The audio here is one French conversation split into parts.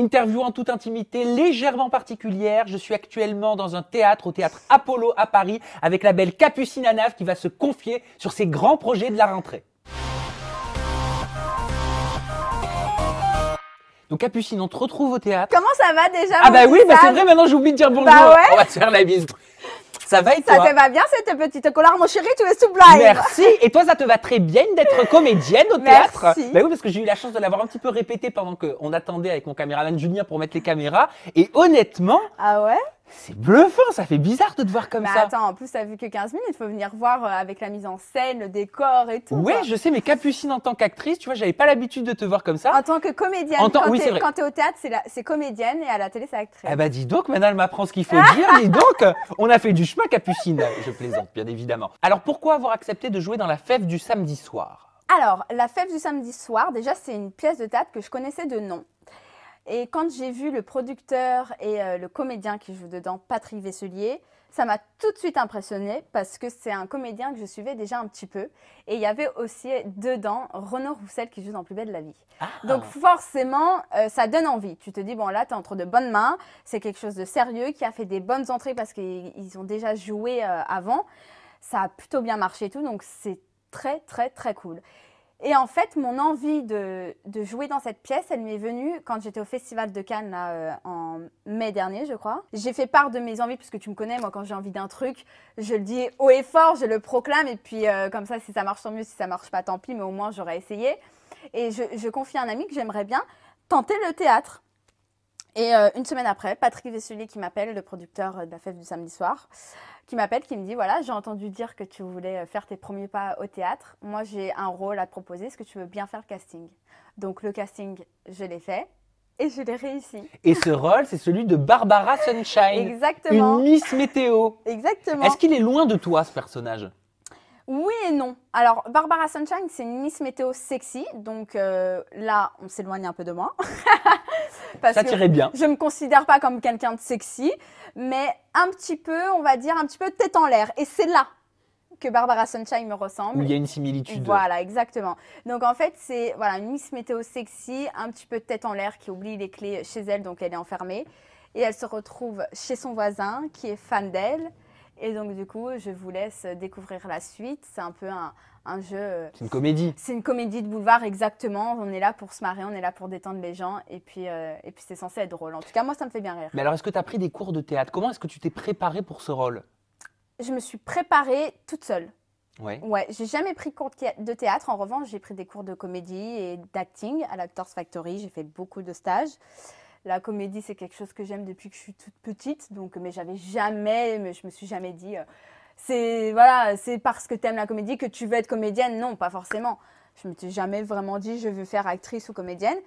Interview en toute intimité, légèrement particulière. Je suis actuellement dans un théâtre, au théâtre Apollo à Paris, avec la belle Capucine Anav qui va se confier sur ses grands projets de la rentrée. Donc Capucine, on te retrouve au théâtre. Comment ça va déjà Ah bah oui, bah c'est vrai, maintenant j'oublie de dire bonjour. Bah on va se faire la bise. Ça va et Ça te va bien cette petite colère, mon chéri, tu es sublime. Merci. Et toi, ça te va très bien d'être comédienne au Merci. théâtre bah oui, parce que j'ai eu la chance de l'avoir un petit peu répété pendant qu'on attendait avec mon caméraman junior pour mettre les caméras. Et honnêtement, ah ouais c'est bluffant, ça fait bizarre de te voir comme ça. Bah, ça. Attends, en plus, ne vu que 15 minutes, il faut venir voir euh, avec la mise en scène, le décor et tout. Ouais, je sais, mais Capucine en tant qu'actrice, tu vois, j'avais pas l'habitude de te voir comme ça. En tant que comédienne, en tant... quand tu es au théâtre, c'est comédienne et à la télé, c'est actrice. Eh bah dis donc, maintenant elle m'apprend ce qu'il faut dire, dis donc, on a fait du chemin, Capucine. Je plaisante, bien évidemment. Alors pourquoi avoir accepté de jouer dans la fève du samedi soir alors, La Fève du samedi soir, déjà, c'est une pièce de théâtre que je connaissais de nom. Et quand j'ai vu le producteur et euh, le comédien qui joue dedans, Patrick Vesselier, ça m'a tout de suite impressionné parce que c'est un comédien que je suivais déjà un petit peu. Et il y avait aussi dedans Renaud Roussel qui joue dans Plus belle de la vie. Ah. Donc forcément, euh, ça donne envie. Tu te dis, bon là, tu es entre de bonnes mains, c'est quelque chose de sérieux qui a fait des bonnes entrées parce qu'ils ont déjà joué euh, avant. Ça a plutôt bien marché et tout, donc c'est très très très cool. Et en fait, mon envie de, jouer dans cette pièce, elle m'est venue quand j'étais au Festival de Cannes euh, en mai dernier, je crois. J'ai fait part de mes envies, puisque tu me connais, moi, quand j'ai envie d'un truc, je le dis haut et fort, je le proclame, et puis euh, comme ça, si ça marche, tant mieux, si ça marche pas, tant pis, mais au moins, j'aurais essayé. Et je confie à un ami que j'aimerais bien tenter le théâtre. Et euh, une semaine après, Patrick Vesselier qui m'appelle, le producteur euh, de la fête du samedi soir, qui m'appelle, qui me dit voilà, j'ai entendu dire que tu voulais euh, faire tes premiers pas au théâtre. Moi, j'ai un rôle à te proposer. Est-ce que tu veux bien faire le casting Donc le casting, je l'ai fait. Et je l'ai réussi. Et ce rôle, c'est celui de Barbara Sunshine. Exactement. Une Miss Météo. Exactement. Est-ce qu'il est loin de toi, ce personnage oui et non. Alors, Barbara Sunshine, c'est une Miss Météo sexy, donc euh, là, on s'éloigne un peu de moi. Parce ça tirait bien. je ne me considère pas comme quelqu'un de sexy, mais un petit peu, on va dire, un petit peu tête en l'air. Et c'est là que Barbara Sunshine me ressemble. il y a une similitude. Voilà, exactement. Donc en fait, c'est voilà, une Miss Météo sexy, un petit peu tête en l'air, qui oublie les clés chez elle, donc elle est enfermée. Et elle se retrouve chez son voisin, qui est fan d'elle et donc, du coup, je vous laisse découvrir la suite. C'est un peu un, jeu. Euh, c'est une comédie. C'est une comédie de boulevard, exactement. On est là pour se marrer, on est là pour détendre les gens. Et puis, euh, et puis c'est censé être drôle. En tout cas, moi, ça me fait bien rire. Mais alors, est-ce que tu as pris des cours de théâtre Comment est-ce que tu t'es préparée pour ce rôle Je me suis préparée toute seule. Ouais. Ouais, j'ai jamais pris cours de théâtre. En revanche, j'ai pris des cours de comédie et d'acting à l'Actors Factory. J'ai fait beaucoup de stages. La comédie, c'est quelque chose que j'aime depuis que je suis toute petite. Donc, mais j'avais jamais, je me suis jamais dit, euh, c'est voilà, c'est parce que tu aimes la comédie que tu veux être comédienne. Non, pas forcément. Je me suis jamais vraiment dit, je veux faire actrice ou comédienne.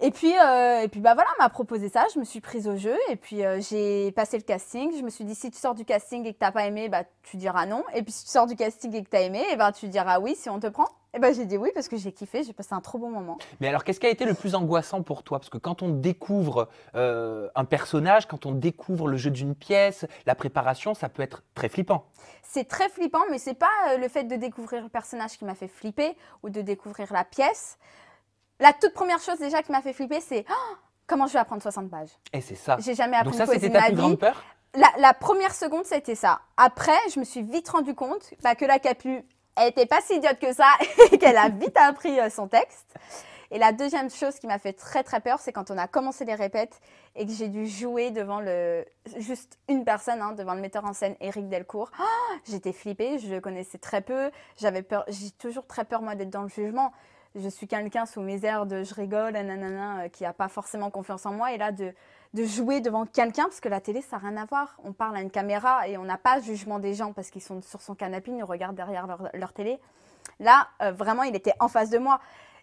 Et puis, euh, et puis bah voilà, m'a proposé ça, je me suis prise au jeu, et puis euh, j'ai passé le casting. Je me suis dit, si tu sors du casting et que t'as pas aimé, bah tu diras non. Et puis si tu sors du casting et que t'as aimé, et eh ben tu diras oui si on te prend. Eh ben, j'ai dit oui parce que j'ai kiffé, j'ai passé un trop bon moment. Mais alors, qu'est-ce qui a été le plus angoissant pour toi Parce que quand on découvre euh, un personnage, quand on découvre le jeu d'une pièce, la préparation, ça peut être très flippant. C'est très flippant, mais c'est pas euh, le fait de découvrir le personnage qui m'a fait flipper ou de découvrir la pièce. La toute première chose déjà qui m'a fait flipper, c'est oh, comment je vais apprendre 60 pages. Et eh, c'est ça. J'ai jamais appris Donc ça, c'était ta plus grande peur la, première seconde, c'était ça. Après, je me suis vite rendu compte bah, que la capu, elle n'était pas si idiote que ça et qu'elle a vite appris euh, son texte. Et la deuxième chose qui m'a fait très très peur, c'est quand on a commencé les répètes et que j'ai dû jouer devant le juste une personne, hein, devant le metteur en scène Eric Delcourt. Ah, j'étais flippée, je le connaissais très peu, j'avais peur, j'ai toujours très peur moi d'être dans le jugement. Je suis quelqu'un sous mes airs de je rigole, nanana, euh, qui n'a pas forcément confiance en moi et là de de jouer devant quelqu'un, parce que la télé, ça n'a rien à voir. On parle à une caméra et on n'a pas le jugement des gens parce qu'ils sont sur son canapé, ils nous regardent derrière leur, télé. Là, euh, vraiment, il était en face de moi.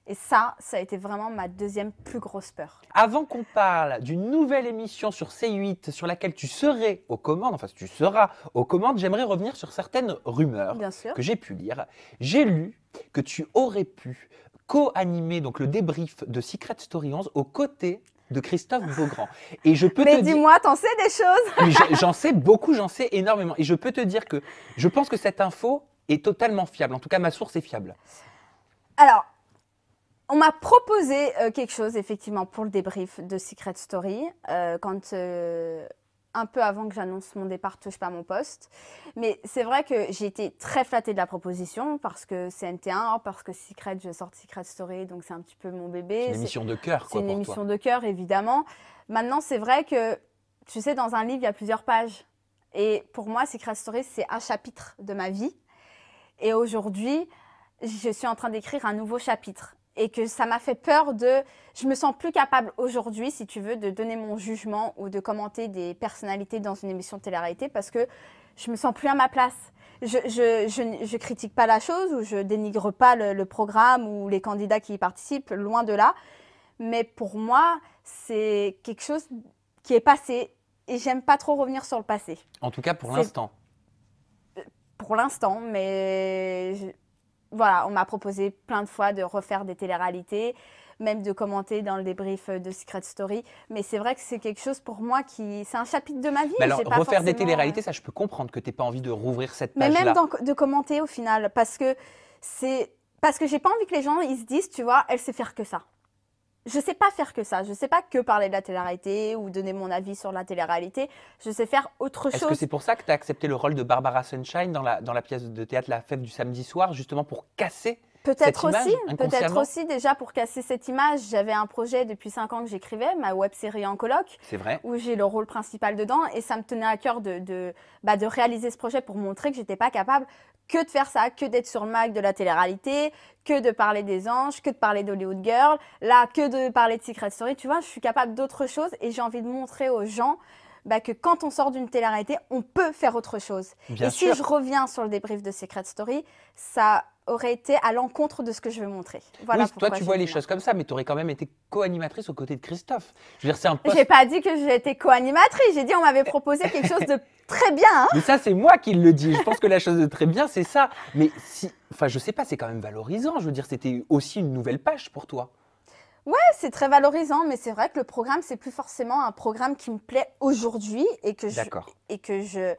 Et ça, ça a été vraiment ma deuxième plus grosse peur. Avant qu'on parle d'une nouvelle émission sur C8 sur laquelle tu serais aux commandes, enfin tu seras aux commandes, j'aimerais revenir sur certaines rumeurs que j'ai pu lire. J'ai lu que tu aurais pu co-animer donc le débrief de Secret Story 11 aux côtés de Christophe Beaugrand. Et je peux Mais dis-moi, t'en sais des choses J'en sais beaucoup, j'en sais énormément. Et je peux te dire que je pense que cette info est totalement fiable. En tout cas, ma source est fiable. Alors, on m'a proposé euh, quelque chose, effectivement, pour le débrief de Secret Story. Euh, quand euh, un peu avant que j'annonce mon départ Touche pas mon poste. Mais c'est vrai que j'ai été très flattée de la proposition parce que c'est NT1, parce que Secret, je sors Secret Story, donc c'est un petit peu mon bébé. C'est une émission de cœur, quoi. C'est une émission de cœur, évidemment. Maintenant, c'est vrai que, tu sais, dans un livre, il y a plusieurs pages. Et pour moi, Secret Story, c'est un chapitre de ma vie. Et aujourd'hui, je suis en train d'écrire un nouveau chapitre et que ça m'a fait peur de... Je me sens plus capable aujourd'hui, si tu veux, de donner mon jugement ou de commenter des personnalités dans une émission de télé-réalité parce que je me sens plus à ma place. Je, je, je, je critique pas la chose ou je dénigre pas le, le, programme ou les candidats qui y participent, loin de là. Mais pour moi, c'est quelque chose qui est passé et j'aime pas trop revenir sur le passé. En tout cas, pour l'instant. Pour l'instant, mais voilà, on m'a proposé plein de fois de refaire des téléréalités, même de commenter dans le débrief de Secret Story. Mais c'est vrai que c'est quelque chose pour moi qui. C'est un chapitre de ma vie. alors, refaire des téléréalités, euh, ça, je peux comprendre que tu n'aies pas envie de rouvrir cette page. Mais même de commenter au final, parce que c'est. Parce que j'ai pas envie que les gens ils se disent, tu vois, elle sait faire que ça je sais pas faire que ça. Je sais pas que parler de la télé-réalité ou donner mon avis sur la télé-réalité. Je sais faire autre chose. Est-ce que c'est pour ça que tu as accepté le rôle de Barbara Sunshine dans la, pièce de théâtre La Fête du samedi soir, justement pour casser Peut-être aussi, peut-être aussi déjà pour casser cette image, j'avais un projet depuis 5 ans que j'écrivais, ma web série en colloque, où j'ai le rôle principal dedans, et ça me tenait à cœur de, bah, de, réaliser ce projet pour montrer que j'étais pas capable que de faire ça, que d'être sur le Mac de la télé-réalité, que de parler des anges, que de parler d'Hollywood Girl, là que de parler de Secret Story, tu vois, je suis capable d'autres choses et j'ai envie de montrer aux gens bah, que quand on sort d'une télé-réalité, on peut faire autre chose. et si je reviens sur le débrief de Secret Story, ça aurait été à l'encontre de ce que je veux montrer. oui, toi, tu vois les choses comme ça, mais tu aurais quand même été co-animatrice aux côtés de Christophe. Je veux dire, c'est un J'ai pas dit que j'étais co-animatrice, j'ai dit on m'avait proposé quelque chose de très bien. Hein. mais ça, c'est moi qui le dis. Je pense que la chose de très bien, c'est ça. Mais si... Enfin, je sais pas, c'est quand même valorisant. Je veux dire, c'était aussi une nouvelle page pour toi. Ouais, c'est très valorisant, mais c'est vrai que le programme, c'est plus forcément un programme qui me plaît aujourd'hui et que je. Et que je.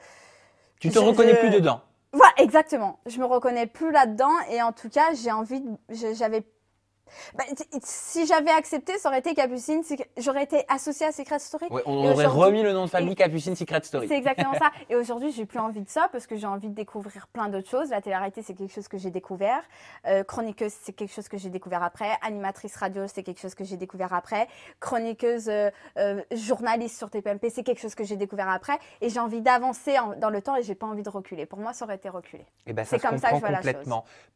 Tu te reconnais plus dedans. Voilà, exactement. Je me reconnais plus là-dedans et en tout cas, j'ai envie, j'avais bah, si j'avais accepté, ça aurait été Capucine, j'aurais été associée à Secret Story. on aurait remis le nom de famille Capucine Secret Story. C'est exactement ça. Et aujourd'hui, j'ai plus envie de ça parce que j'ai envie de découvrir plein d'autres choses. La télé-réalité, c'est quelque chose que j'ai découvert. Euh, chroniqueuse, c'est quelque chose que j'ai découvert après. Animatrice radio, c'est quelque chose que j'ai découvert après. Chroniqueuse, euh, euh, journaliste sur TPMP, c'est quelque chose que j'ai découvert après. Et j'ai envie d'avancer dans le temps et j'ai pas envie de reculer. Pour moi, ça aurait été reculer. Eh ben, c'est comme ça que je vois la chose.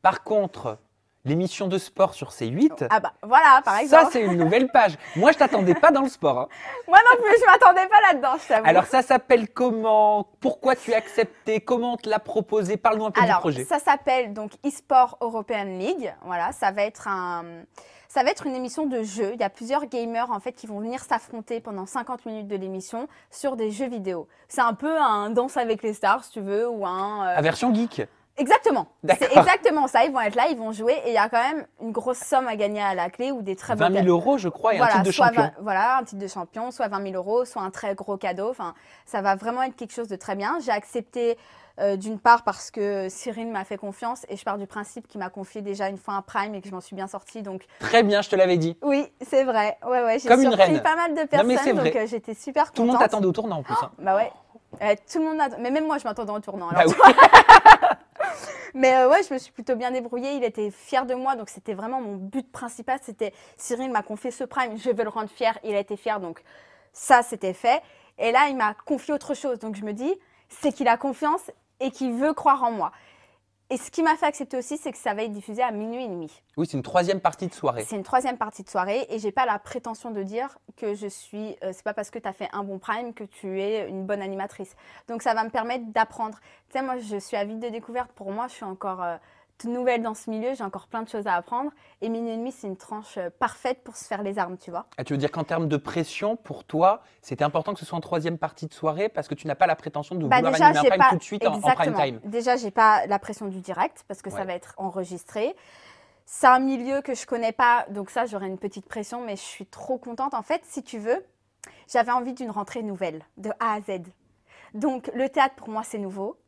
Par contre, l'émission de sport sur C8. Ah bah voilà, par exemple. Ça, c'est une nouvelle page. Moi, je t'attendais pas dans le sport. Hein. Moi non plus, je m'attendais pas là-dedans, je Alors, ça s'appelle comment Pourquoi tu as accepté Comment te l'a proposé Parle-nous un peu du projet. ça s'appelle donc eSport European League. Voilà, ça va être un, ça va être une émission de jeu. Il y a plusieurs gamers en fait qui vont venir s'affronter pendant 50 minutes de l'émission sur des jeux vidéo. C'est un peu un danse avec les stars, si tu veux, ou un. Euh, version geek. Exactement. C'est exactement ça. Ils vont être là, ils vont jouer et il y a quand même une grosse somme à gagner à la clé ou des très 20 000 euros, je crois, et voilà, un titre de champion. voilà, un titre de champion, soit 20 000 euros, soit un très gros cadeau. Enfin, ça va vraiment être quelque chose de très bien. J'ai accepté euh, d'une part parce que Cyril m'a fait confiance et je pars du principe qu'il m'a confié déjà une fois un prime et que je m'en suis bien sortie. Donc très bien, je te l'avais dit. Oui, c'est vrai. Ouais, ouais, j'ai surpris pas mal de personnes, donc euh, j'étais super contente. Tout le monde t'attendait au tournant en plus. Hein. bah ouais. tout le monde, mais même moi je m'attendais au tournant. Alors, bah Mais euh, ouais, je me suis plutôt bien débrouillée. Il était fier de moi. Donc, c'était vraiment mon but principal. C'était Cyril m'a confié ce prime. Je veux le rendre fier. Il a été fier. Donc, ça, c'était fait. Et là, il m'a confié autre chose. Donc, je me dis, c'est qu'il a confiance et qu'il veut croire en moi. Et ce qui m'a fait accepter aussi, c'est que ça va être diffusé à minuit et demi. Oui, c'est une troisième partie de soirée. C'est une troisième partie de soirée et j'ai pas la prétention de dire que je suis. Euh, c'est pas parce que tu as fait un bon prime que tu es une bonne animatrice. Donc ça va me permettre d'apprendre. Tu sais, moi, je suis avide de découverte. Pour moi, je suis encore. Euh, nouvelle dans ce milieu, j'ai encore plein de choses à apprendre. Et minuit et demi, c'est une tranche euh, parfaite pour se faire les armes, tu vois. Ah, tu veux dire qu'en termes de pression, pour toi, c'était important que ce soit en troisième partie de soirée parce que tu n'as pas la prétention de bah, vouloir déjà, animer un prime tout de suite en, prime time. Déjà, j'ai pas la pression du direct parce que ça va être enregistré. C'est un milieu que je connais pas, donc ça, j'aurais une petite pression, mais je suis trop contente. En fait, si tu veux, j'avais envie d'une rentrée nouvelle, de A à Z. Donc, le théâtre, pour moi, c'est nouveau.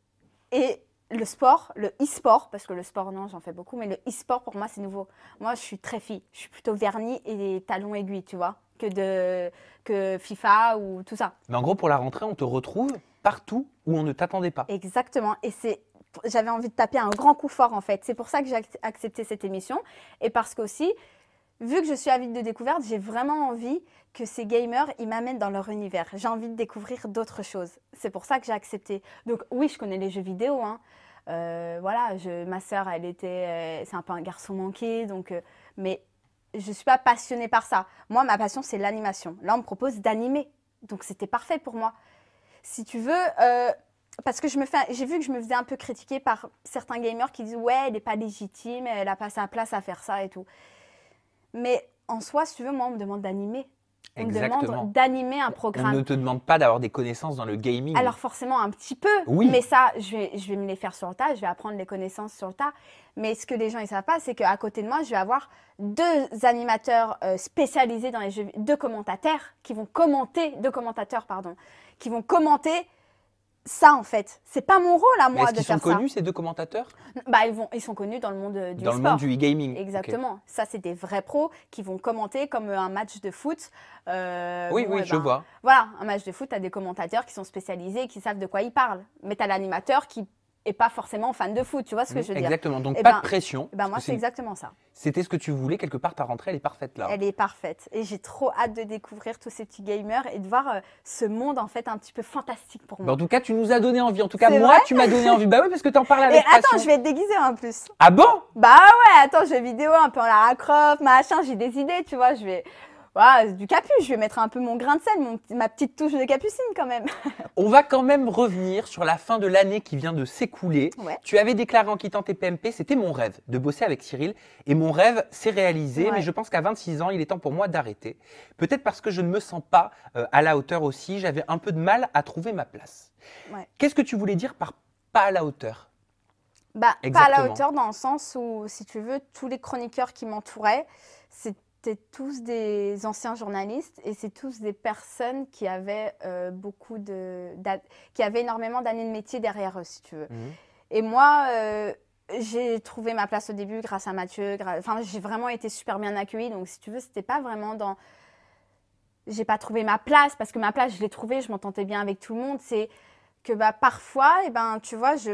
Et le sport, le e-sport, parce que le sport, non, j'en fais beaucoup, mais le e-sport, pour moi, c'est nouveau. Moi, je suis très fille. Je suis plutôt vernis et talons aiguilles, tu vois, que, de, que FIFA ou tout ça. Mais en gros, pour la rentrée, on te retrouve partout où on ne t'attendait pas. Exactement. Et c'est j'avais envie de taper un grand coup fort, en fait. C'est pour ça que j'ai accepté cette émission. Et parce qu'aussi, vu que je suis avide de découverte, j'ai vraiment envie que ces gamers, ils m'amènent dans leur univers. J'ai envie de découvrir d'autres choses. C'est pour ça que j'ai accepté. Donc oui, je connais les jeux vidéo, hein, euh, voilà, je, ma sœur, elle était, euh, c'est un peu un garçon manqué, donc, euh, mais je suis pas passionnée par ça. Moi, ma passion, c'est l'animation. Là, on me propose d'animer, donc c'était parfait pour moi. Si tu veux, parce que je me fais, j'ai vu que je me faisais un peu critiquer par certains gamers qui disent ouais, elle n'est pas légitime, elle a pas sa place à faire ça et tout. Mais en soi, si tu veux, moi, on me demande d'animer. On Exactement. demande d'animer un programme. On ne te demande pas d'avoir des connaissances dans le gaming. Alors forcément un petit peu, oui. mais ça, je vais, je vais me les faire sur le tas, je vais apprendre les connaissances sur le tas. Mais ce que les gens ne savent pas, c'est qu'à côté de moi, je vais avoir deux animateurs euh, spécialisés dans les jeux, deux commentateurs qui vont commenter, deux commentateurs pardon, qui vont commenter ça en fait. C'est pas mon rôle à moi de faire ça. Ils sont connus ces deux commentateurs Bah ils vont, ils sont connus dans le monde euh, du sport. dans le monde du e-gaming. Exactement. Ça c'est des vrais pros qui vont commenter comme euh, un match de foot. Euh, oui oui, eh je ben, vois. Voilà, un match de foot, as des commentateurs qui sont spécialisés, qui savent de quoi ils parlent. Mais tu as l'animateur qui et pas forcément fan de foot, tu vois ce que mm, je veux dire Exactement, donc eh pas de ben, pression. Eh ben moi, c'est exactement ça. C'était ce que tu voulais, quelque part, ta rentrée, elle est parfaite là. Elle est parfaite. Et j'ai trop hâte de découvrir tous ces petits gamers et de voir euh, ce monde, en fait, un petit peu fantastique pour bah, moi. en tout cas, tu nous as donné envie. En tout cas, moi, tu m'as donné envie. Bah oui, parce que en parles avec Et passion. attends, je vais être déguisée hein, en plus. Ah bon Bah ouais, attends, vais vidéo, un peu en Lara Croft, machin, j'ai des idées, tu vois, je vais... Ah, du capuche, je vais mettre un peu mon grain de sel, ma petite touche de capucine quand même. On va quand même revenir sur la fin de l'année qui vient de s'écouler. Tu avais déclaré en quittant tes PMP, c'était mon rêve de bosser avec Cyril et mon rêve s'est réalisé, mais je pense qu'à 26 ans, il est temps pour moi d'arrêter. Peut-être parce que je ne me sens pas euh, à la hauteur aussi, j'avais un peu de mal à trouver ma place. Qu'est-ce que tu voulais dire par pas à la hauteur bah, pas à la hauteur dans le sens où, si tu veux, tous les chroniqueurs qui m'entouraient, c'est c'était tous des anciens journalistes et c'est tous des personnes qui avaient euh, beaucoup de, qui avaient énormément d'années de métier derrière eux, si tu veux. Mhm. Et moi, euh, j'ai trouvé ma place au début grâce à Mathieu. Enfin, j'ai vraiment été super bien accueillie. Donc, si tu veux, c'était pas vraiment dans. J'ai pas trouvé ma place parce que ma place, je l'ai trouvée. Je m'entendais bien avec tout le monde. C'est que bah parfois, et eh ben, tu vois, je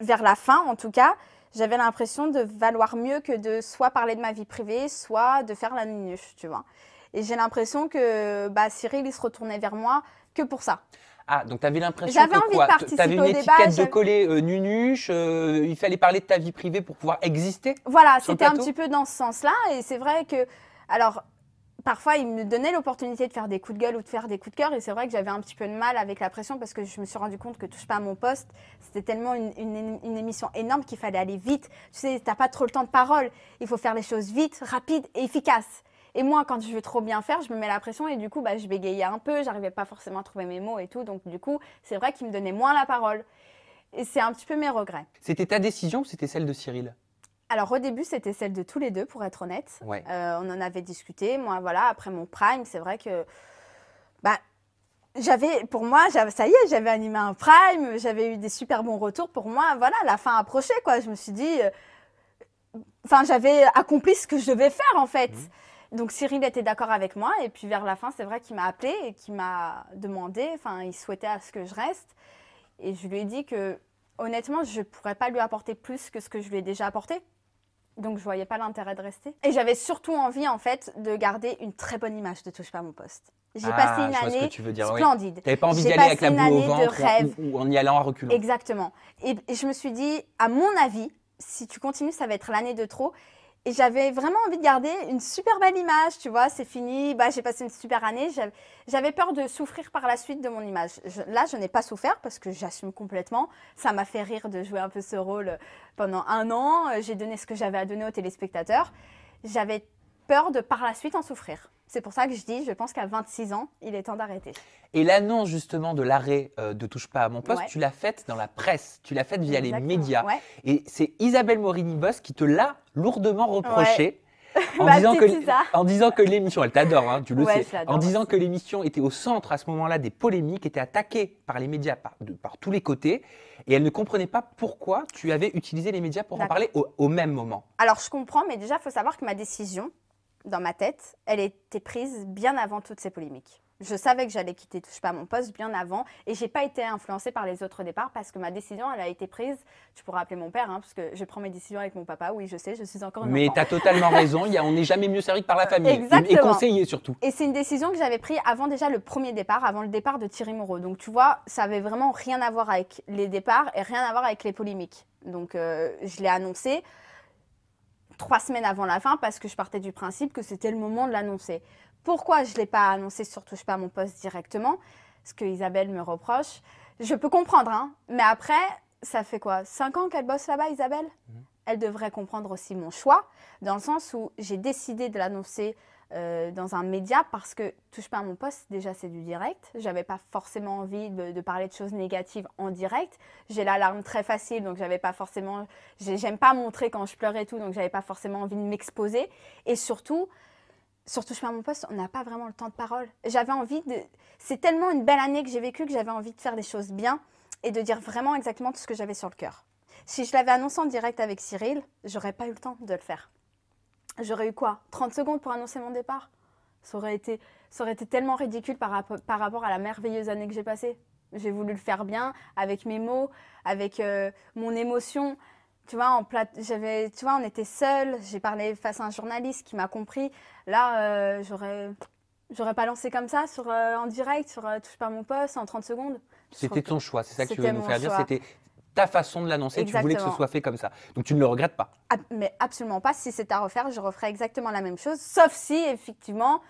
vers la fin, en tout cas, j'avais l'impression de valoir mieux que de soit parler de ma vie privée, soit de faire la nunuche, tu vois. Et j'ai l'impression que bah, Cyril, il se retournait vers moi que pour ça. Ah, donc tu avais l'impression que envie quoi T'avais une étiquette de coller euh, nunuche, euh, il fallait parler de ta vie privée pour pouvoir exister Voilà, c'était un petit peu dans ce sens-là. Et c'est vrai que, alors, parfois, il me donnait l'opportunité de faire des coups de gueule ou de faire des coups de cœur. Et c'est vrai que j'avais un petit peu de mal avec la pression parce que je me suis rendu compte que Touche pas à mon poste, c'était tellement une, émission énorme qu'il fallait aller vite. Tu sais, t'as pas trop le temps de parole. Il faut faire les choses vite, rapide et efficace. Et moi, quand je veux trop bien faire, je me mets la pression et du coup, bah, je bégayais un peu, j'arrivais pas forcément à trouver mes mots et tout. Donc, du coup, c'est vrai qu'il me donnait moins la parole. Et c'est un petit peu mes regrets. C'était ta décision ou c'était celle de Cyril alors au début, c'était celle de tous les deux, pour être honnête. Euh, on en avait discuté. Moi, voilà, après mon prime, c'est vrai que bah, j'avais, pour moi, ça y est, j'avais animé un prime, j'avais eu des super bons retours. Pour moi, voilà, la fin approchait, quoi. Je me suis dit, euh, enfin, j'avais accompli ce que je devais faire, en fait. Mhm. Donc Cyril était d'accord avec moi et puis vers la fin, c'est vrai qu'il m'a appelé et qu'il m'a demandé, enfin, il souhaitait à ce que je reste et je lui ai dit que honnêtement, je pourrais pas lui apporter plus que ce que je lui ai déjà apporté donc je voyais pas l'intérêt de rester. Et j'avais surtout envie en fait de garder une très bonne image de Touche pas mon poste. J'ai ah, passé une année splendide. T'avais pas envie d'y aller avec la boue au ventre Ou, en y allant en reculons. Exactement. et je me suis dit, à mon avis, si tu continues, ça va être l'année de trop. Et j'avais vraiment envie de garder une super belle image, tu vois, c'est fini, bah, j'ai passé une super année. J'avais peur de souffrir par la suite de mon image. là, je n'ai pas souffert parce que j'assume complètement. Ça m'a fait rire de jouer un peu ce rôle euh, pendant un an. Euh, j'ai donné ce que j'avais à donner aux téléspectateurs. J'avais peur de par la suite en souffrir. C'est pour ça que je dis, je pense qu'à 26 ans, il est temps d'arrêter. Et l'annonce justement de l'arrêt euh, de Touche pas à mon poste, tu l'as faite dans la presse, tu l'as faite via les médias. Et c'est Isabelle Morini-Boss qui te l'a lourdement reproché. En, bah, disant que, en, disant que, l'émission, elle t'adore, hein, tu le sais, en disant que l'émission était au centre à ce moment-là des polémiques, était attaquée par les médias par, de, tous les côtés, et elle ne comprenait pas pourquoi tu avais utilisé les médias pour en parler au, même moment. Alors je comprends, mais déjà, il faut savoir que ma décision, dans ma tête, elle était prise bien avant toutes ces polémiques. Je savais que j'allais quitter pas mon poste bien avant et j'ai pas été influencée par les autres départs parce que ma décision, elle a été prise. Tu pourras appeler mon père, hein, parce que je prends mes décisions avec mon papa. Oui, je sais, je suis encore une Mais tu as totalement raison. a, on n'est jamais mieux servi que par la famille. Exactement. Et conseillé surtout. Et c'est une décision que j'avais prise avant déjà le premier départ, avant le départ de Thierry Moreau. Donc tu vois, ça avait vraiment rien à voir avec les départs et rien à voir avec les polémiques. Donc euh, je l'ai annoncé trois semaines avant la fin parce que je partais du principe que c'était le moment de l'annoncer. Pourquoi je ne l'ai pas annoncé surtout je pas mon poste directement Ce que Isabelle me reproche. Je peux comprendre, hein. mais après, ça fait quoi Cinq ans qu'elle bosse là-bas, Isabelle mhm. Elle devrait comprendre aussi mon choix, dans le sens où j'ai décidé de l'annoncer euh, dans un média parce que touche pas à mon poste, déjà c'est du direct. J'avais pas forcément envie de, parler de choses négatives en direct. J'ai l'alarme très facile, donc j'avais pas forcément, j'aime pas montrer quand je pleurais et tout, donc j'avais pas forcément envie de m'exposer. Et surtout, touche pas à mon poste, on n'a pas vraiment le temps de parole. J'avais envie de, c'est tellement une belle année que j'ai vécue que j'avais envie de faire des choses bien et de dire vraiment exactement tout ce que j'avais sur le cœur. Si je l'avais annoncé en direct avec Cyril, j'aurais pas eu le temps de le faire j'aurais eu quoi 30 secondes pour annoncer mon départ ça aurait, été, ça aurait été tellement ridicule par, rapport à la merveilleuse année que j'ai passée. J'ai voulu le faire bien, avec mes mots, avec euh, mon émotion. Tu vois, en plat, j'avais, tu vois, on était seuls. J'ai parlé face à un journaliste qui m'a compris. Là, euh, j'aurais, pas lancé comme ça sur, euh, en direct, sur Touche pas mon poste en 30 secondes. C'était ton choix, c'est ça que tu veux nous faire dire ta façon de l'annoncer, tu voulais que ce soit fait comme ça. Donc tu ne le regrettes pas. mais absolument pas. Si c'est à refaire, je referais exactement la même chose, sauf si effectivement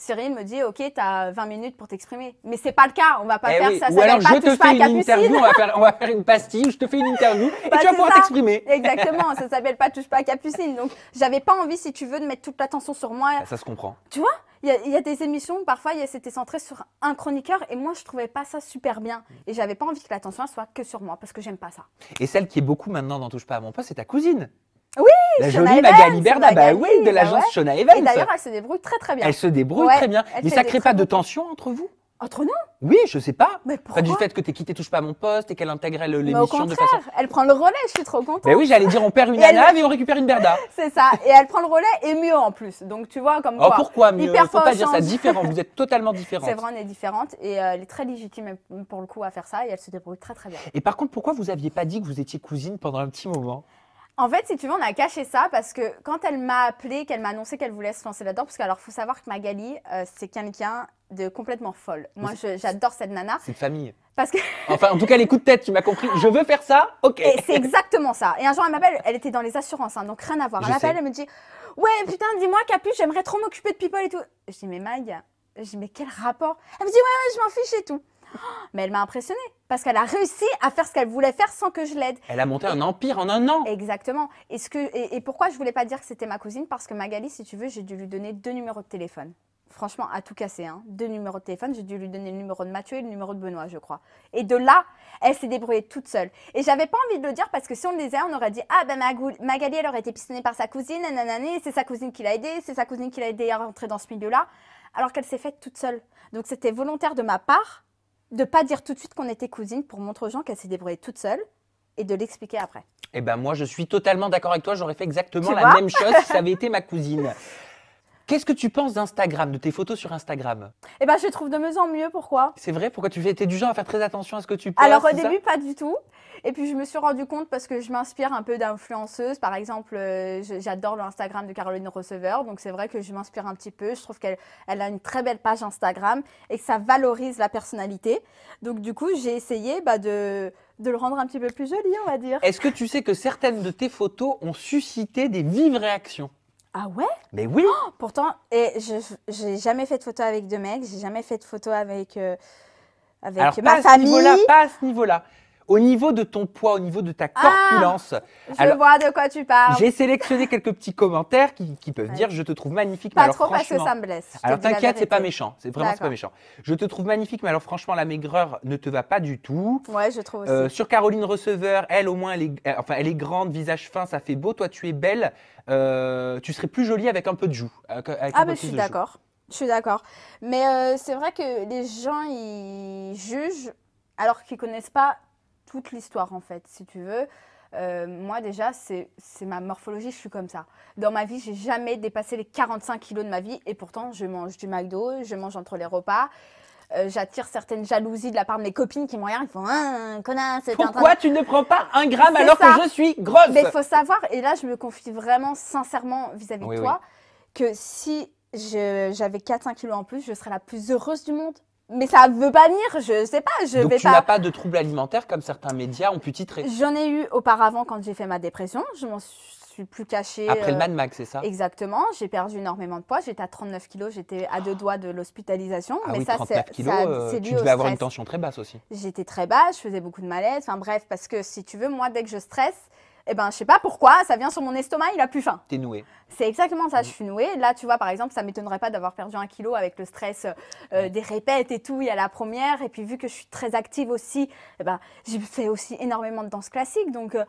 Cyril me dit, OK, tu as 20 minutes pour t'exprimer. Mais c'est pas le cas, on va pas eh faire ça. Ou alors je te fais une interview, on va, faire, une pastille, je te fais une interview et bah, tu vas pouvoir t'exprimer. Exactement, ça s'appelle pas touche pas à Capucine. Donc j'avais pas envie, si tu veux, de mettre toute l'attention sur moi. Ah, ça se comprend. Tu vois, il y, a des émissions où parfois c'était centré sur un chroniqueur et moi je trouvais pas ça super bien. Et j'avais pas envie que l'attention soit que sur moi parce que j'aime pas ça. Et celle qui est beaucoup maintenant dans Touche pas à mon pas c'est ta cousine. Oui, la jolie Magali Berda, bah oui, de bah l'agence Shona Evans. Et d'ailleurs, elle se débrouille très très bien. Elle se débrouille très bien. Mais ça crée pas de tension entre vous entre nous Oui, je sais pas. Mais Du fait que t'es quitté Touche pas à mon poste et qu'elle intégrait l'émission de façon. Elle prend le relais, je suis trop contente. Mais ben oui, j'allais dire on perd une Anna, et on récupère une Berda. C'est ça. Et elle prend le relais et mieux en plus. Donc tu vois, comme oh, pourquoi mieux Hyper Faut pas dire ça. Différent. Vous êtes totalement différente. C'est vrai, on est différente et euh, elle est très légitime pour le coup à faire ça et elle se débrouille très très bien. Et par contre, pourquoi vous aviez pas dit que vous étiez cousine pendant un petit moment en fait, si tu veux, on a caché ça parce que quand elle m'a appelé, qu'elle m'a annoncé qu'elle voulait se lancer là-dedans, parce qu'alors, faut savoir que Magali, euh, c'est quelqu'un de complètement folle. Moi, j'adore cette nana. C'est une famille. Parce que... enfin, en tout cas, les coups de tête, tu m'as compris. Je veux faire ça, ok. C'est exactement ça. Et un jour, elle m'appelle, elle était dans les assurances, hein, donc rien à voir. Elle m'appelle, elle me dit Ouais, putain, dis-moi, Capu, j'aimerais trop m'occuper de people et tout. Je dis Mais Mag, je dis Mais quel rapport Elle me dit Ouais, ouais, je m'en fiche et tout. Mais elle m'a impressionnée parce qu'elle a réussi à faire ce qu'elle voulait faire sans que je l'aide. Elle a monté un empire en un an. Exactement. Et, ce que... et, pourquoi je voulais pas dire que c'était ma cousine Parce que Magali, si tu veux, j'ai dû lui donner deux numéros de téléphone. Franchement, à tout casser, hein. deux numéros de téléphone. J'ai dû lui donner le numéro de Mathieu et le numéro de Benoît, je crois. Et de là, elle s'est débrouillée toute seule. Et j'avais pas envie de le dire parce que si on le disait, on aurait dit Ah ben Magali, elle aurait été pistonnée par sa cousine, nanani, c'est sa cousine qui l'a aidée, c'est sa cousine qui l'a aidée à rentrer dans ce milieu-là. Alors qu'elle s'est faite toute seule. Donc c'était volontaire de ma part de pas dire tout de suite qu'on était cousine pour montrer aux gens qu'elle s'est débrouillée toute seule et de l'expliquer après. Eh ben moi, je suis totalement d'accord avec toi. J'aurais fait exactement la même chose si ça avait été ma cousine. Qu'est-ce que tu penses d'Instagram, de tes photos sur Instagram Eh ben, je trouve de mieux en mieux. Pourquoi C'est vrai Pourquoi tu étais du genre à faire très attention à ce que tu postes Alors, au début, pas du tout. Et puis, je me suis rendu compte parce que je m'inspire un peu d'influenceuses. Par exemple, euh, j'adore l'Instagram de Caroline Receveur. Donc, c'est vrai que je m'inspire un petit peu. Je trouve qu'elle a une très belle page Instagram et que ça valorise la personnalité. Donc, du coup, j'ai essayé bah, de de le rendre un petit peu plus joli, on va dire. Est-ce que tu sais que certaines de tes photos ont suscité des vives réactions ah ouais Mais oui oh Pourtant, et je n'ai jamais fait de photo avec deux mecs, j'ai jamais fait de photo avec, euh, avec ma famille. Ce niveau -là, pas à ce niveau-là au niveau de ton poids, au niveau de ta ah, corpulence. je vois de quoi tu parles. J'ai sélectionné quelques petits commentaires qui, peuvent dire je te trouve magnifique. mais alors, trop parce que ça me blesse. Alors t'inquiète, c'est pas méchant. C'est vraiment pas méchant. Je te trouve magnifique, mais alors franchement la maigreur ne te va pas du tout. Ouais, je trouve euh, aussi. sur Caroline Receveur, elle au moins elle est, enfin elle est grande, visage fin, ça fait beau. Toi tu es belle. Euh, tu serais plus jolie avec un peu de joues. ah mais je suis d'accord. Je suis d'accord. Mais euh, c'est vrai que les gens, ils jugent alors qu'ils connaissent pas toute l'histoire, en fait, si tu veux. Euh, moi déjà, c'est ma morphologie, je suis comme ça. Dans ma vie, j'ai jamais dépassé les 45 kilos de ma vie et pourtant, je mange du McDo, je mange entre les repas. Euh, j'attire certaines jalousies de la part de mes copines qui me regardent, ils font un hein, Pourquoi tu ne prends pas un gramme alors que je suis grosse Mais il faut savoir, et là je me confie vraiment sincèrement vis-à-vis de toi, que si j'avais 4-5 kilos en plus, je serais la plus heureuse du monde. Mais ça veut pas venir, je sais pas, je Donc tu pas. n'as pas de troubles alimentaires comme certains médias ont pu titrer. J'en ai eu auparavant quand j'ai fait ma dépression, je m'en suis plus cachée. Après le Mad euh, Max, c'est ça Exactement, j'ai perdu énormément de poids, j'étais à 39 kilos, j'étais à deux doigts de l'hospitalisation. Ah mais ça, c'est, kilos, euh, tu devais avoir une tension très basse aussi. J'étais très basse, je faisais beaucoup de malaise, enfin bref, parce que si tu veux, moi, dès que je stresse, eh ben je sais pas pourquoi, ça vient sur mon estomac, il a plus faim. T'es noué. C'est exactement ça, je mmh. suis nouée. Là, tu vois, par exemple, ça m'étonnerait pas d'avoir perdu un kilo avec le stress euh, des répètes et tout. Il y a la première. Et puis, vu que je suis très active aussi, eh ben, j'ai fait aussi énormément de danse classique. Donc, euh,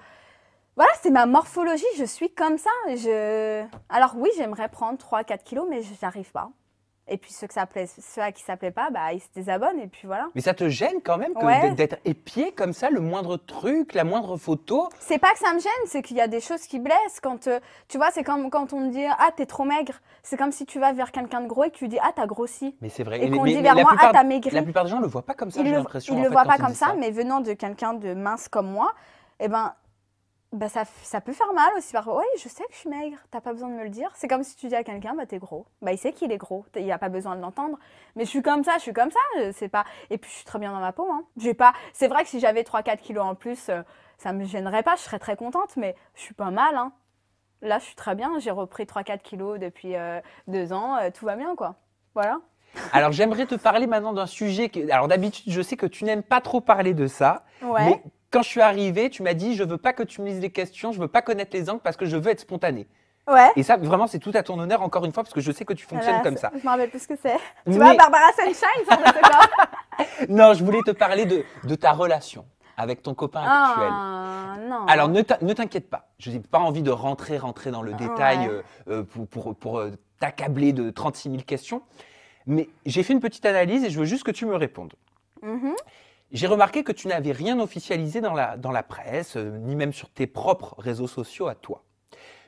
voilà, c'est ma morphologie. Je suis comme ça. Je... Alors, oui, j'aimerais prendre 3-4 kilos, mais je n'arrive pas. Et puis ceux, que ça ceux à qui ça plaît pas, bah, ils se désabonnent et puis voilà. Mais ça te gêne quand même d'être épié comme ça, le moindre truc, la moindre photo C'est pas que ça me gêne, c'est qu'il y a des choses qui blessent. Quand, euh, tu vois, c'est comme quand on me dit Ah, t'es trop maigre. C'est comme si tu vas vers quelqu'un de gros et que tu dis Ah, t'as grossi. Mais c'est vrai. Et qu'on dit vers moi Ah, t'as maigri. La plupart des gens le voient pas comme ça, j'ai l'impression. Ils le, le voient pas comme ça, mais venant de quelqu'un de mince comme moi, eh ben, bah ça, ça, peut faire mal aussi parfois. oui je sais que je suis maigre, t'as pas besoin de me le dire. C'est comme si tu dis à quelqu'un, bah t'es gros. Bah il sait qu'il est gros, il n'y a pas besoin de l'entendre. Mais je suis comme ça, je suis comme ça, c'est pas. Et puis je suis très bien dans ma peau. Hein. J'ai pas. C'est vrai que si j'avais 3-4 kilos en plus, euh, ça me gênerait pas, je serais très contente, mais je suis pas mal. Hein. Là, je suis très bien, j'ai repris 3-4 kilos depuis euh, deux ans, euh, tout va bien quoi. Voilà. Alors j'aimerais te parler maintenant d'un sujet que. Alors d'habitude, je sais que tu n'aimes pas trop parler de ça. Ouais. Mais quand je suis arrivé, tu m'as dit je veux pas que tu me lises les questions, je veux pas connaître les angles parce que je veux être spontané. Ouais. Et ça, vraiment, c'est tout à ton honneur, encore une fois, parce que je sais que tu fonctionnes comme ça. Je me rappelle plus ce que c'est. Tu vois, Barbara Sunshine, ça, de ce Non, je voulais te parler de, ta relation avec ton copain ah, actuel. non. Alors, ne t'inquiète pas. Je n'ai pas envie de rentrer, rentrer dans le détail euh, euh, pour, pour, euh, t'accabler de 36 000 questions. Mais j'ai fait une petite analyse et je veux juste que tu me répondes. Mm-hmm. J'ai remarqué que tu n'avais rien officialisé dans la, dans la presse, euh, ni même sur tes propres réseaux sociaux à toi.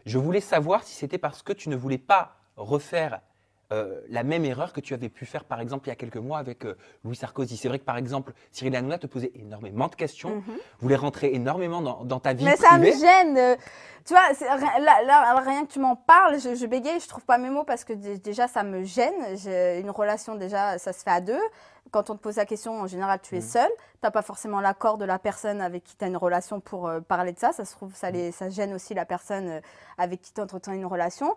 Je voulais savoir si c'était parce que tu ne voulais pas refaire euh, la même erreur que tu avais pu faire, par exemple, il y a quelques mois avec euh, Louis Sarkozy. C'est vrai que, par exemple, Cyril Hanouna te posait énormément de questions, mhm. voulait rentrer énormément dans, ta vie Mais ça me gêne. Euh, tu vois, rien que tu m'en parles, je, bégaye, je trouve pas mes mots parce que déjà, ça me gêne. Une relation, déjà, ça se fait à deux. Quand on te pose la question, en général, tu es mm. seul. Tu n'as pas forcément l'accord de la personne avec qui tu as une relation pour parler de ça. Ça se trouve, ça, mm. ça gêne aussi la personne avec qui tu entretiens une relation.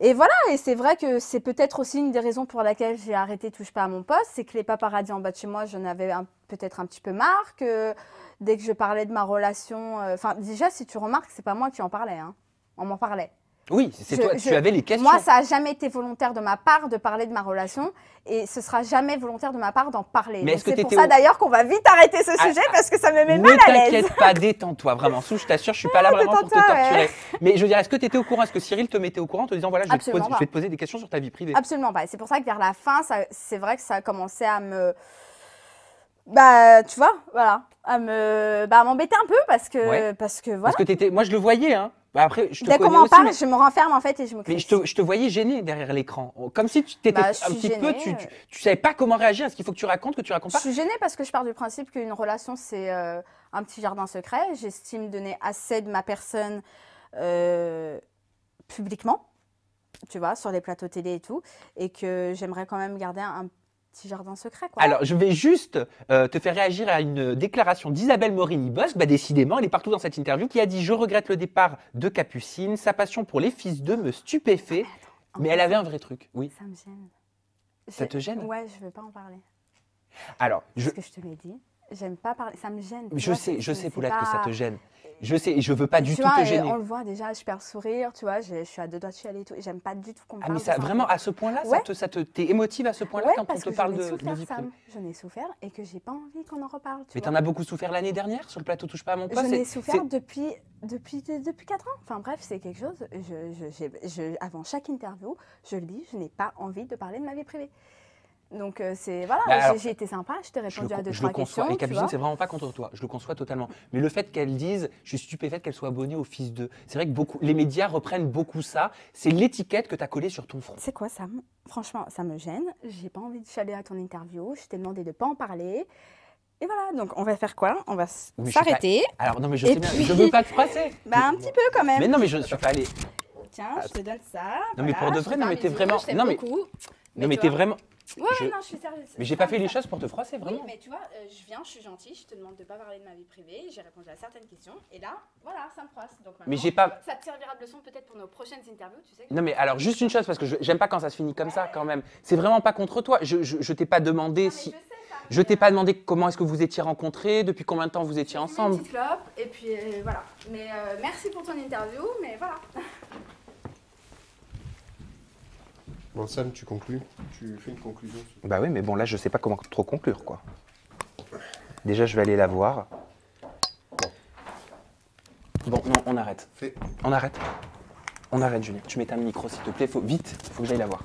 Et voilà, et c'est vrai que c'est peut-être aussi une des raisons pour laquelle j'ai arrêté Touche pas à mon poste, c'est que les paparazzis en bas de chez moi, j'en avais peut-être un petit peu marre, que dès que je parlais de ma relation, euh, enfin déjà si tu remarques, c'est pas moi qui en parlais, hein. on m'en parlait. Oui, c'est toi, tu avais les questions. Moi, ça n'a jamais été volontaire de ma part de parler de ma relation et ce sera jamais volontaire de ma part d'en parler. Mais c'est -ce pour ça d'ailleurs qu'on va vite arrêter ce ah, sujet ah. parce que ça me met mal à l'aise. Ne t'inquiète pas, détends-toi vraiment. Sous, je t'assure, je suis pas là ah, vraiment pour te torturer. Mais je veux dire, est-ce que tu étais au courant Est-ce que Cyril te mettait au courant en te disant voilà, je vais, te poser, des questions sur ta vie privée Absolument pas. C'est pour ça que vers la fin, c'est vrai que ça a commencé à me. Bah, tu vois, voilà, à me, bah, m'embêter un peu parce que, parce que voilà. Parce que étais... moi je le voyais, hein. Bah, après, je te Dès qu'on m'en parle, je me renferme en fait et je me Mais je te, je te voyais gêné derrière l'écran. Comme si tu t'étais bah, un petit peu. Tu, tu, savais pas comment réagir à ce qu'il faut que tu racontes, que tu racontes pas. Je suis gênée parce que je pars du principe qu'une relation, c'est euh, un petit jardin secret. J'estime donner assez de ma personne euh, publiquement, tu vois, sur les plateaux télé et tout. Et que j'aimerais quand même garder un petit jardin secret, quoi. Alors, je vais juste euh, te faire réagir à une déclaration d'Isabelle Morini-Bosque. Bah, décidément, elle est partout dans cette interview, qui a dit Je regrette le départ de Capucine. Sa passion pour les fils d'eux me stupéfait. Ah, mais elle avait un vrai truc, oui. Ça me gêne. Ça te gêne Ouais, je ne veux pas en parler. Alors, je. Est-ce que je te l'ai dit. J'aime pas parler, ça me gêne. Je sais, je sais, Paulette, pas... que ça te gêne. Je sais, et je veux pas du tout te gêner. On le voit déjà, je perds sourire, tu vois, je, suis à deux doigts de chialer et tout. J'aime pas du tout qu'on ah, parle. Ah, mais ça, vraiment, à ce point-là, ça te, ça t'es émotive à ce point-là quand parce on te parle de. Souffert, Sam. je n'ai souffert et que j'ai pas envie qu'on en reparle. Tu mais t'en as beaucoup souffert l'année dernière sur le plateau Touche pas à mon poste. J'en ai souffert depuis, depuis, depuis 4 ans. Enfin bref, c'est quelque chose. je, avant chaque interview, je le dis, je n'ai pas envie de parler de ma vie privée. Donc euh, c'est voilà, bah, j'ai été sympa, je t'ai répondu à deux je trois le conçois. Et Capucine, c'est vraiment pas contre toi, je le conçois totalement. Mais le fait qu'elle dise, je suis stupéfaite qu'elle soit abonnée au fils de, c'est vrai que beaucoup, les médias reprennent beaucoup ça. C'est l'étiquette que tu as collée sur ton front. C'est quoi ça Franchement, ça me gêne. J'ai pas envie de chaler à ton interview. Je t'ai demandé de pas en parler. Et voilà, donc on va faire quoi On va s'arrêter. Alors non, mais je sais bien, je veux pas te froisser. bah un petit peu quand même. Mais non, mais je suis pas allée. Tiens, je te donne ça. Non, mais pour de vrai, non, mais t'es vraiment. Non, mais. Non, mais t'es vraiment. Ouais, non, je suis sérieuse. Mais j'ai pas fait les choses pour te froisser, vraiment. Oui, mais tu vois, euh, je viens, je suis gentille, je te demande de pas parler de ma vie privée, j'ai répondu à certaines questions, et là, voilà, ça me froisse. Donc mais j'ai pas. Ça te servira de leçon peut-être pour nos prochaines interviews, tu sais. Non, mais alors, juste une chose, parce que j'aime pas quand ça se finit comme ça, quand même. C'est vraiment pas contre toi. Je, je, t'ai pas demandé si. Je t'ai hein. pas demandé comment est-ce que vous étiez rencontrés, depuis combien de temps vous étiez ensemble. Une petite clope, et puis euh, voilà. Mais euh, merci pour ton interview, mais voilà. Bon, Sam, tu conclus Tu fais une conclusion Bah oui, mais bon, là, je sais pas comment trop conclure, quoi. Déjà, je vais aller la voir. Bon, non, on arrête. Fais. On arrête. On arrête, Julien. Tu mets ta micro, s'il te plaît. Faut vite, faut que j'aille la voir.